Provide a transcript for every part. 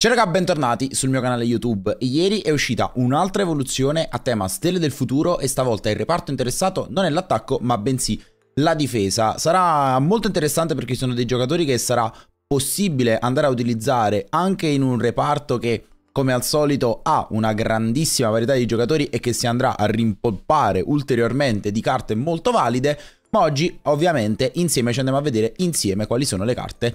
Ciao ragazzi, bentornati sul mio canale YouTube. Ieri è uscita un'altra evoluzione a tema Stelle del futuro e stavolta il reparto interessato non è l'attacco ma bensì la difesa. Sarà molto interessante perché sono dei giocatori che sarà possibile andare a utilizzare anche in un reparto che come al solito ha una grandissima varietà di giocatori e che si andrà a rimpolpare ulteriormente di carte molto valide. Ma oggi ovviamente insieme ci andiamo a vedere insieme quali sono le carte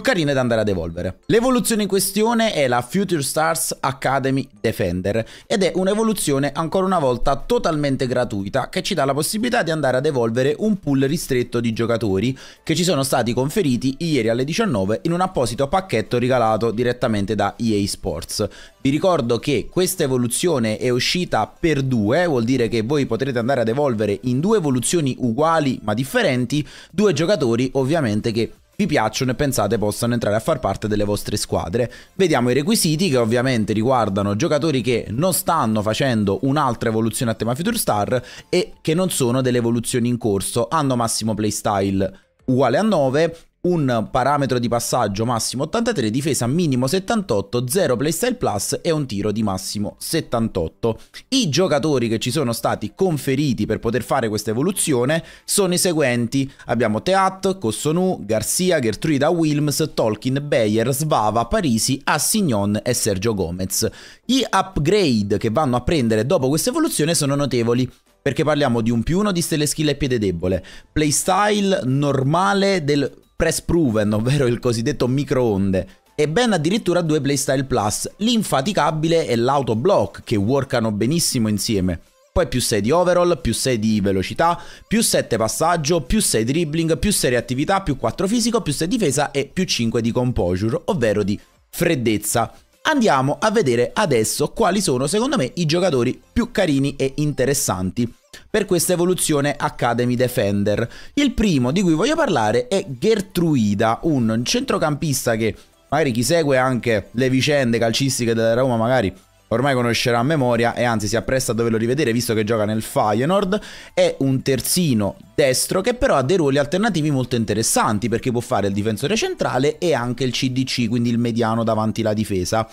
più carine da andare ad evolvere. L'evoluzione in questione è la Future Stars Academy Defender ed è un'evoluzione ancora una volta totalmente gratuita che ci dà la possibilità di andare ad evolvere un pool ristretto di giocatori che ci sono stati conferiti ieri alle 19 in un apposito pacchetto regalato direttamente da EA Sports. Vi ricordo che questa evoluzione è uscita per due, vuol dire che voi potrete andare ad evolvere in due evoluzioni uguali ma differenti due giocatori ovviamente che vi piacciono e pensate possano entrare a far parte delle vostre squadre. Vediamo i requisiti che ovviamente riguardano giocatori che non stanno facendo un'altra evoluzione a tema Future Star e che non sono delle evoluzioni in corso, hanno massimo playstyle uguale a 9 un parametro di passaggio massimo 83, difesa minimo 78, 0 playstyle plus e un tiro di massimo 78. I giocatori che ci sono stati conferiti per poter fare questa evoluzione sono i seguenti. Abbiamo Teat, Cossonu, Garcia, Gertruda Wilms, Tolkien, Bayer, Svava, Parisi, Assignon e Sergio Gomez. Gli upgrade che vanno a prendere dopo questa evoluzione sono notevoli perché parliamo di un più uno di stelle skill e piede debole, playstyle normale del press proven, ovvero il cosiddetto microonde, e ben addirittura due Playstyle Plus, l'infaticabile e l'autoblock, che workano benissimo insieme. Poi più 6 di overall, più 6 di velocità, più 7 passaggio, più 6 dribbling, più 6 reattività, più 4 fisico, più 6 difesa e più 5 di composure, ovvero di freddezza. Andiamo a vedere adesso quali sono secondo me i giocatori più carini e interessanti per questa evoluzione Academy Defender. Il primo di cui voglio parlare è Gertruida, un centrocampista che magari chi segue anche le vicende calcistiche della Roma magari ormai conoscerà a memoria e anzi si appresta a doverlo rivedere visto che gioca nel Feyenoord, è un terzino destro che però ha dei ruoli alternativi molto interessanti perché può fare il difensore centrale e anche il CDC, quindi il mediano davanti la difesa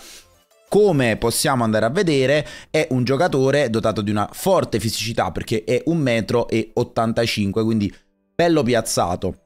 come possiamo andare a vedere, è un giocatore dotato di una forte fisicità perché è 1,85 m, quindi bello piazzato.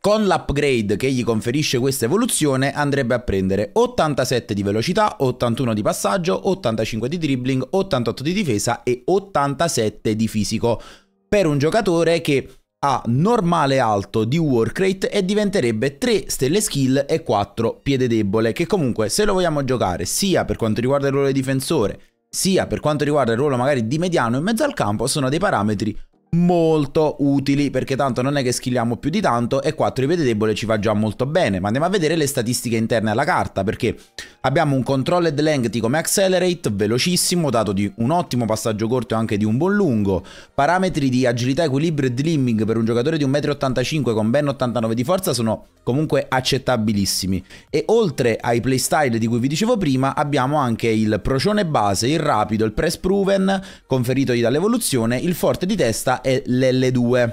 Con l'upgrade che gli conferisce questa evoluzione andrebbe a prendere 87 di velocità, 81 di passaggio, 85 di dribbling, 88 di difesa e 87 di fisico per un giocatore che a normale alto di Warcrate e diventerebbe 3 stelle skill e 4 piede debole che comunque se lo vogliamo giocare sia per quanto riguarda il ruolo di difensore sia per quanto riguarda il ruolo magari di mediano in mezzo al campo sono dei parametri molto utili perché tanto non è che skilliamo più di tanto e 4 ripete debole ci va già molto bene ma andiamo a vedere le statistiche interne alla carta perché abbiamo un controlled length come accelerate velocissimo dato di un ottimo passaggio corto e anche di un buon lungo parametri di agilità equilibrio e limbing per un giocatore di 1,85m con ben 89 di forza sono comunque accettabilissimi e oltre ai playstyle di cui vi dicevo prima abbiamo anche il procione base il rapido il press proven conferitogli dall'evoluzione il forte di testa e l'L2,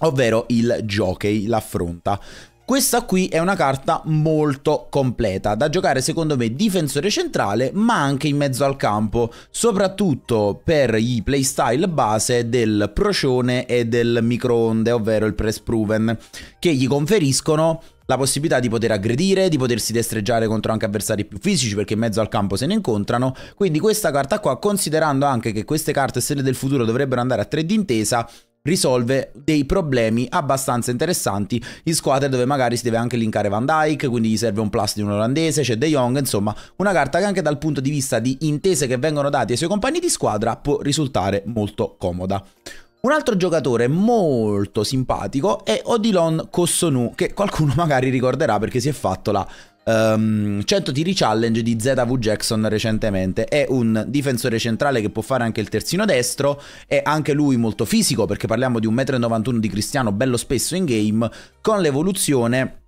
ovvero il jockey, l'affronta. Questa qui è una carta molto completa, da giocare secondo me difensore centrale ma anche in mezzo al campo, soprattutto per i playstyle base del procione e del microonde, ovvero il press proven, che gli conferiscono la possibilità di poter aggredire, di potersi destreggiare contro anche avversari più fisici perché in mezzo al campo se ne incontrano. Quindi questa carta qua, considerando anche che queste carte stelle del futuro dovrebbero andare a 3 d'intesa, risolve dei problemi abbastanza interessanti in squadre dove magari si deve anche linkare Van Dyke, quindi gli serve un plus di un olandese, c'è De Jong, insomma una carta che anche dal punto di vista di intese che vengono date ai suoi compagni di squadra può risultare molto comoda. Un altro giocatore molto simpatico è Odilon Cossonu, che qualcuno magari ricorderà perché si è fatto la um, ehm, 100 tiri challenge di ZW Jackson recentemente. È un difensore centrale che può fare anche il terzino destro, è anche lui molto fisico perché parliamo di 1,91 m di Cristiano, bello spesso in game, con l'evoluzione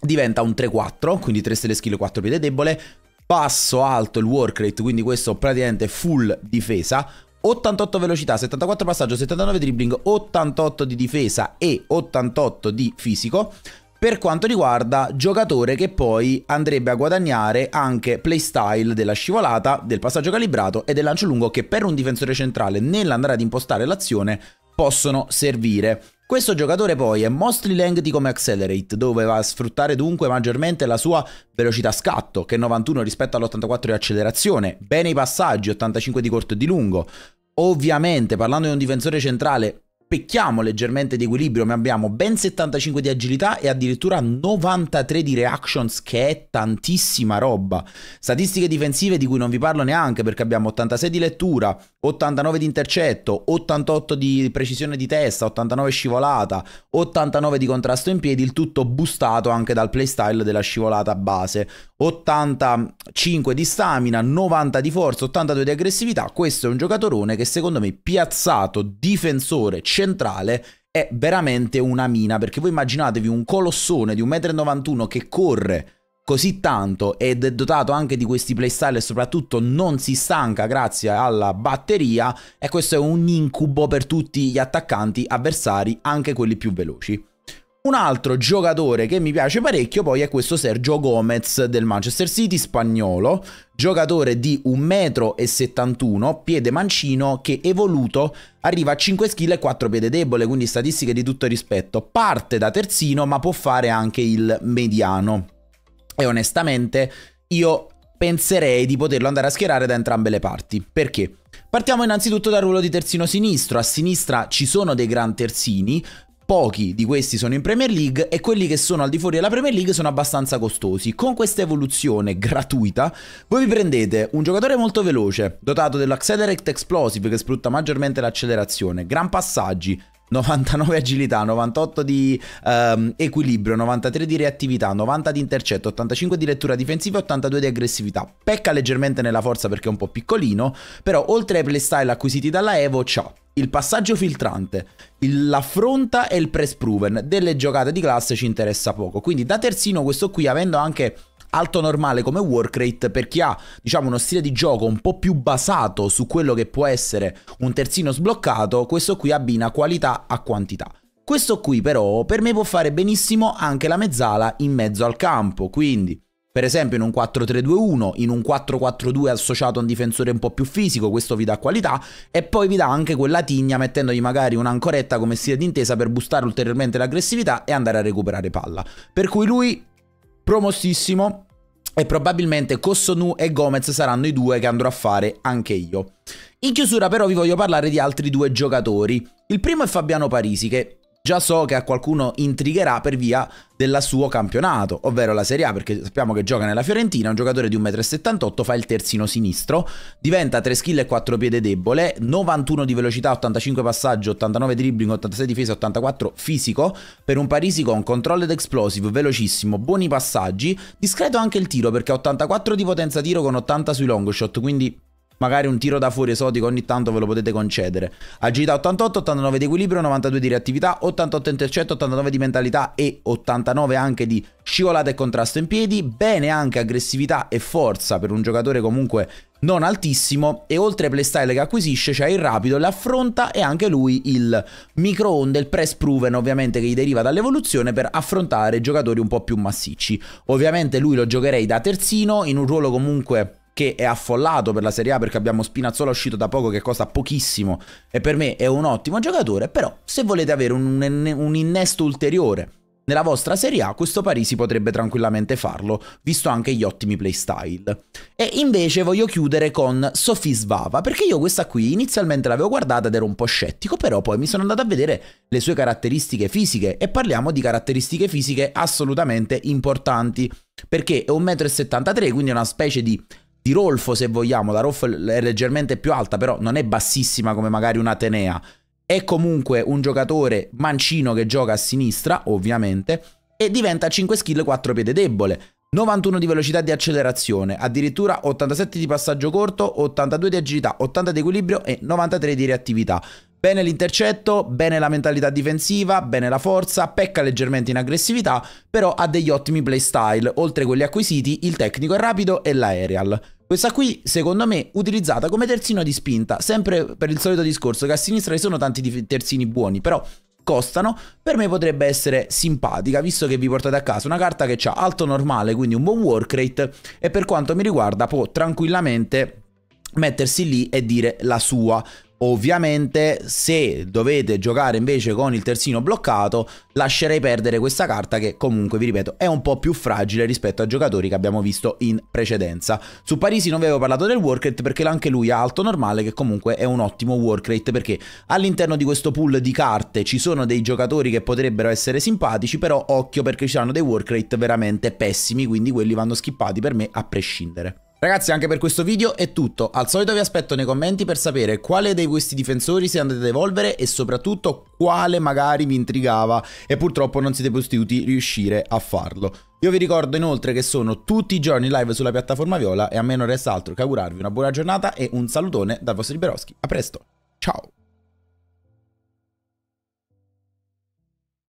diventa un 3-4, quindi 3 stelle skill e 4 piede debole, passo alto il work rate, quindi questo praticamente full difesa, 88 velocità, 74 passaggio, 79 dribbling, 88 di difesa e 88 di fisico per quanto riguarda giocatore che poi andrebbe a guadagnare anche playstyle della scivolata, del passaggio calibrato e del lancio lungo che per un difensore centrale nell'andare ad impostare l'azione possono servire. Questo giocatore poi è mostly lengthy come accelerate, dove va a sfruttare dunque maggiormente la sua velocità scatto, che è 91 rispetto all'84 di accelerazione, bene i passaggi, 85 di corto e di lungo. Ovviamente, parlando di un difensore centrale, pecchiamo leggermente di equilibrio, ma abbiamo ben 75 di agilità e addirittura 93 di reactions, che è tantissima roba. Statistiche difensive di cui non vi parlo neanche, perché abbiamo 86 di lettura, 89 di intercetto, 88 di precisione di testa, 89 scivolata, 89 di contrasto in piedi, il tutto boostato anche dal playstyle della scivolata base. 85 di stamina, 90 di forza, 82 di aggressività. Questo è un giocatore che secondo me piazzato difensore centrale è veramente una mina, perché voi immaginatevi un colossone di 1,91 m che corre così tanto ed è dotato anche di questi playstyle e soprattutto non si stanca grazie alla batteria e questo è un incubo per tutti gli attaccanti avversari, anche quelli più veloci. Un altro giocatore che mi piace parecchio poi è questo Sergio Gomez del Manchester City, spagnolo, giocatore di 1,71 m, piede mancino che evoluto arriva a 5 skill e 4 piede debole, quindi statistiche di tutto rispetto. Parte da terzino ma può fare anche il mediano. E onestamente io penserei di poterlo andare a schierare da entrambe le parti. Perché? Partiamo innanzitutto dal ruolo di terzino sinistro. A sinistra ci sono dei gran terzini, pochi di questi sono in Premier League e quelli che sono al di fuori della Premier League sono abbastanza costosi. Con questa evoluzione gratuita, voi vi prendete un giocatore molto veloce, dotato dell'Accelerate Explosive che sfrutta maggiormente l'accelerazione, gran passaggi, 99 agilità, 98 di um, equilibrio, 93 di reattività, 90 di intercetto, 85 di lettura difensiva, e 82 di aggressività. Pecca leggermente nella forza perché è un po' piccolino, però oltre ai playstyle acquisiti dalla Evo, ciao il passaggio filtrante, l'affronta e il press proven. Delle giocate di classe ci interessa poco. Quindi da terzino questo qui, avendo anche alto normale come work rate, per chi ha diciamo uno stile di gioco un po' più basato su quello che può essere un terzino sbloccato, questo qui abbina qualità a quantità. Questo qui però per me può fare benissimo anche la mezzala in mezzo al campo, quindi per esempio in un 4-3-2-1, in un 4-4-2 associato a un difensore un po' più fisico, questo vi dà qualità, e poi vi dà anche quella tigna mettendogli magari un'ancoretta come stile d'intesa per boostare ulteriormente l'aggressività e andare a recuperare palla. Per cui lui, promossissimo, e probabilmente Kosonu e Gomez saranno i due che andrò a fare anche io. In chiusura però vi voglio parlare di altri due giocatori. Il primo è Fabiano Parisi che già so che a qualcuno intrigherà per via del suo campionato, ovvero la Serie A, perché sappiamo che gioca nella Fiorentina, un giocatore di 1,78 m, fa il terzino sinistro, diventa 3 skill e 4 piede debole, 91 di velocità, 85 passaggio, 89 dribbling, 86 difesa, 84 fisico, per un Parisi con controlled explosive, velocissimo, buoni passaggi, discreto anche il tiro perché ha 84 di potenza tiro con 80 sui long shot, quindi magari un tiro da fuori esotico ogni tanto ve lo potete concedere. Agilità 88, 89 di equilibrio, 92 di reattività, 88 intercetto, 89 di mentalità e 89 anche di scivolata e contrasto in piedi, bene anche aggressività e forza per un giocatore comunque non altissimo e oltre ai playstyle che acquisisce c'è il rapido, l'affronta e anche lui il microonde, il press proven ovviamente che gli deriva dall'evoluzione per affrontare giocatori un po' più massicci. Ovviamente lui lo giocherei da terzino in un ruolo comunque che è affollato per la Serie A perché abbiamo Spinazzola uscito da poco che costa pochissimo e per me è un ottimo giocatore, però se volete avere un, un innesto ulteriore nella vostra Serie A questo Parisi potrebbe tranquillamente farlo, visto anche gli ottimi playstyle. E invece voglio chiudere con Sophie Svava, perché io questa qui inizialmente l'avevo guardata ed ero un po' scettico, però poi mi sono andato a vedere le sue caratteristiche fisiche e parliamo di caratteristiche fisiche assolutamente importanti, perché è 1,73 m, quindi è una specie di di Rolfo se vogliamo, la Rolfo è leggermente più alta, però non è bassissima come magari un Atenea, è comunque un giocatore mancino che gioca a sinistra, ovviamente, e diventa 5 skill 4 piede debole. 91 di velocità di accelerazione, addirittura 87 di passaggio corto, 82 di agilità, 80 di equilibrio e 93 di reattività. Bene l'intercetto, bene la mentalità difensiva, bene la forza, pecca leggermente in aggressività, però ha degli ottimi playstyle, oltre a quelli acquisiti, il tecnico è rapido e l'aerial. Questa qui, secondo me, utilizzata come terzino di spinta, sempre per il solito discorso che a sinistra ci sono tanti terzini buoni, però costano, per me potrebbe essere simpatica, visto che vi portate a casa una carta che ha alto normale, quindi un buon work rate, e per quanto mi riguarda può tranquillamente mettersi lì e dire la sua. Ovviamente se dovete giocare invece con il terzino bloccato lascerei perdere questa carta che comunque vi ripeto è un po' più fragile rispetto a giocatori che abbiamo visto in precedenza. Su Parisi non vi avevo parlato del work rate perché anche lui ha alto normale che comunque è un ottimo work rate perché all'interno di questo pool di carte ci sono dei giocatori che potrebbero essere simpatici però occhio perché ci saranno dei work rate veramente pessimi quindi quelli vanno skippati per me a prescindere. Ragazzi anche per questo video è tutto, al solito vi aspetto nei commenti per sapere quale dei questi difensori si andate ad evolvere e soprattutto quale magari vi intrigava e purtroppo non siete potuti riuscire a farlo. Io vi ricordo inoltre che sono tutti i giorni live sulla piattaforma Viola e a me non resta altro che augurarvi una buona giornata e un salutone dal vostro Liberoschi. A presto, ciao!